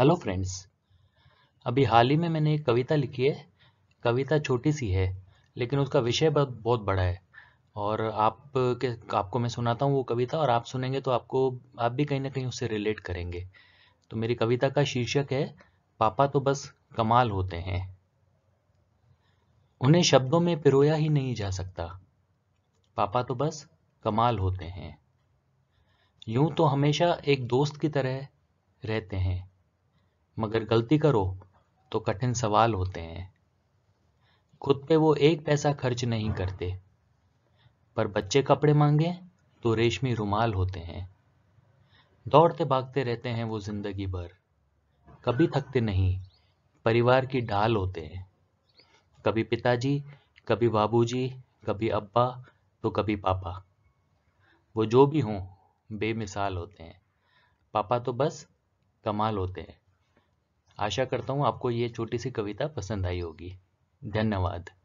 hello friends अभी हाल ही में मैंने एक कविता लिखी है कविता छोटी सी है लेकिन उसका विषय बहुत बड़ा है और आप के आपको मैं सुनाता हूँ वो कविता और आप सुनेंगे तो आपको आप भी कहीं ना कहीं उससे रिलेट करेंगे तो मेरी कविता का शीर्षक है पापा तो बस कमाल होते हैं उन्हें शब्दों में पिरोया ही नहीं जा सकता पापा तो बस कमाल होते हैं यूं तो हमेशा एक दोस्त की तरह रहते हैं मगर गलती करो तो कठिन सवाल होते हैं खुद पे वो एक पैसा खर्च नहीं करते पर बच्चे कपड़े मांगे तो रेशमी रुमाल होते हैं दौड़ते भागते रहते हैं वो जिंदगी भर कभी थकते नहीं परिवार की ढाल होते हैं कभी पिताजी कभी बाबूजी कभी अब्बा तो कभी पापा वो जो भी हों बेमिसाल होते हैं पापा तो बस कमाल होते हैं आशा करता हूँ आपको ये छोटी सी कविता पसंद आई होगी धन्यवाद